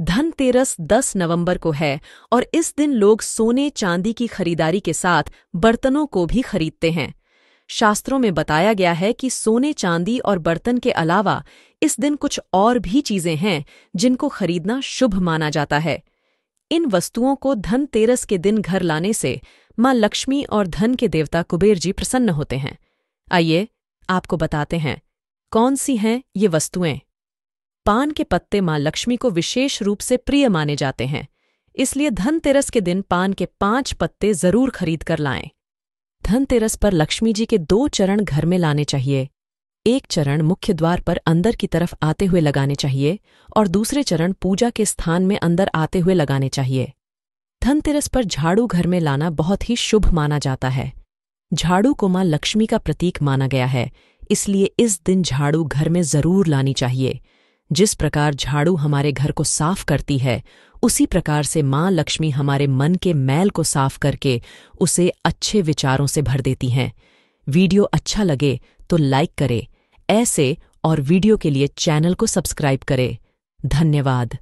धनतेरस 10 नवंबर को है और इस दिन लोग सोने चांदी की खरीदारी के साथ बर्तनों को भी खरीदते हैं शास्त्रों में बताया गया है कि सोने चांदी और बर्तन के अलावा इस दिन कुछ और भी चीजें हैं जिनको खरीदना शुभ माना जाता है इन वस्तुओं को धनतेरस के दिन घर लाने से मां लक्ष्मी और धन के देवता कुबेर जी प्रसन्न होते हैं आइए आपको बताते हैं कौन सी हैं ये वस्तुएं पान के पत्ते मां लक्ष्मी को विशेष रूप से प्रिय माने जाते हैं इसलिए धनतेरस के दिन पान के पांच पत्ते जरूर खरीद कर लाएं धनतेरस पर लक्ष्मी जी के दो चरण घर में लाने चाहिए एक चरण मुख्य द्वार पर अंदर की तरफ आते हुए लगाने चाहिए और दूसरे चरण पूजा के स्थान में अंदर आते हुए लगाने चाहिए धनतेरस पर झाड़ू घर में लाना बहुत ही शुभ माना जाता है झाड़ू को मां लक्ष्मी का प्रतीक माना गया है इसलिए इस दिन झाड़ू घर में जरूर लानी चाहिए जिस प्रकार झाड़ू हमारे घर को साफ करती है उसी प्रकार से माँ लक्ष्मी हमारे मन के मैल को साफ करके उसे अच्छे विचारों से भर देती हैं वीडियो अच्छा लगे तो लाइक करे ऐसे और वीडियो के लिए चैनल को सब्सक्राइब करें धन्यवाद